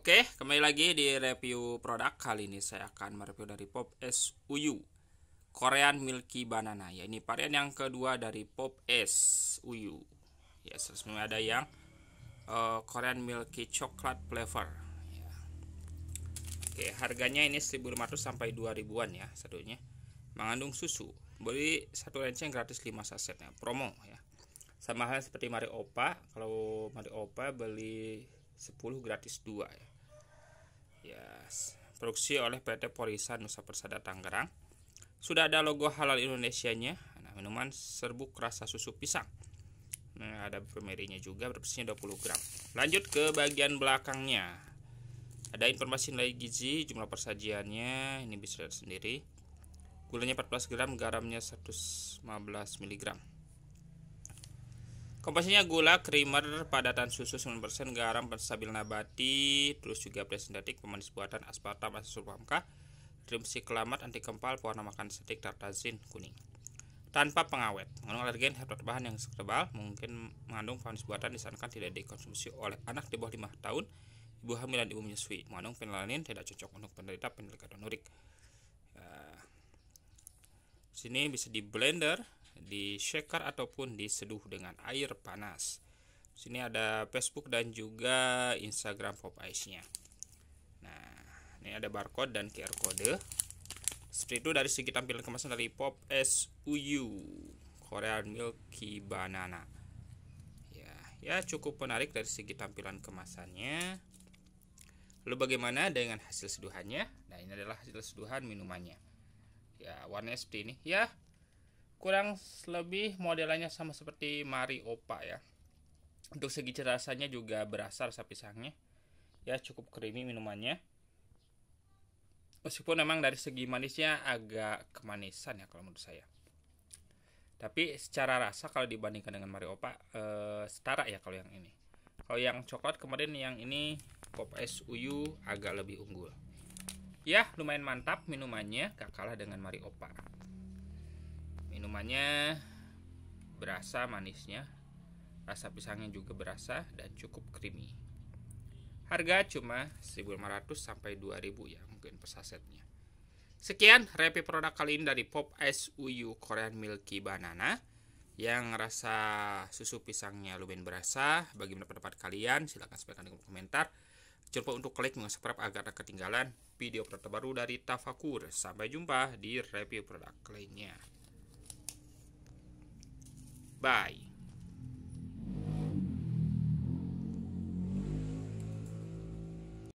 Oke, kembali lagi di review produk kali ini saya akan mereview dari Pop Uyu Korean Milky Banana. Ya, ini varian yang kedua dari Pop Uyu. Ya, sebelumnya ada yang uh, Korean Milky Chocolate Flavor. Ya. Oke, harganya ini 1.500 sampai 2.000-an ya satunya. Mengandung susu. Beli satu lenceng gratis 5 sasetnya. Promo ya. Sama halnya seperti Mari Opa, kalau Mari Opa beli 10 gratis 2 ya. Yes. Produksi oleh PT Porisa Nusa Persada Tangerang. Sudah ada logo halal Indonesianya. Nah, minuman serbuk rasa susu pisang. Nah, ada pemerinya juga berpesannya 20 gram. Lanjut ke bagian belakangnya. Ada informasi nilai gizi, jumlah persajiannya, ini bisa lihat sendiri. Gulanya 14 gram, garamnya 115 mg. Komposisinya gula, krimer, padatan susu 9%, garam, penstabil nabati, terus juga presentetik, pemanis buatan, aspartam, asam sulfamka, trim siklamat, anti kempal, pewarna makan setik, tartazin, kuning. Tanpa pengawet, mengandung alergen, herbal bahan yang tebal, mungkin mengandung pemanis buatan disarankan tidak dikonsumsi oleh anak di bawah 5 tahun, ibu hamil dan ibu menyusui. Mengandung fenolanin tidak cocok untuk penderita penderita donorik. Uh, ya. sini bisa di blender di shaker ataupun diseduh dengan air panas. Sini ada Facebook dan juga Instagram Pop Ice-nya. Nah, ini ada barcode dan QR code. Seperti itu dari segi tampilan kemasan dari Pop S uyu Korean Milky Banana. Ya, ya cukup menarik dari segi tampilan kemasannya. Lalu bagaimana dengan hasil seduhannya? Nah, ini adalah hasil seduhan minumannya. Ya, warnanya seperti ini. Ya, kurang lebih modelnya sama seperti Mari Opa ya untuk segi cerasanya juga berasal rasa pisangnya ya cukup creamy minumannya meskipun memang dari segi manisnya agak kemanisan ya kalau menurut saya tapi secara rasa kalau dibandingkan dengan Opa eh, setara ya kalau yang ini kalau yang coklat kemarin yang ini pop es uyu agak lebih unggul ya lumayan mantap minumannya gak kalah dengan Mari Opa. Minumannya berasa manisnya, rasa pisangnya juga berasa dan cukup creamy. Harga cuma 1.500 sampai 2.000 ya mungkin pesasetnya Sekian review produk kali ini dari Pop Ice Uyu Korean Milky Banana yang rasa susu pisangnya lumayan berasa. Bagi pendapat kalian silahkan sampaikan di komentar. Jangan lupa untuk klik dan subscribe agar tak ketinggalan video produk terbaru dari Tafakur. Sampai jumpa di review produk lainnya. Bye.